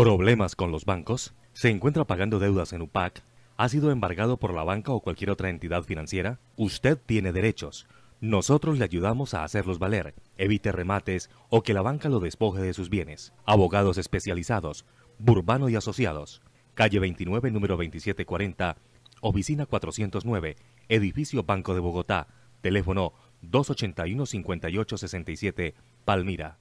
problemas con los bancos, se encuentra pagando deudas en UPAC, ha sido embargado por la banca o cualquier otra entidad financiera, usted tiene derechos. Nosotros le ayudamos a hacerlos valer. Evite remates o que la banca lo despoje de sus bienes. Abogados especializados, Burbano y Asociados. Calle 29, número 2740, oficina 409, edificio Banco de Bogotá. Teléfono 281-5867, Palmira.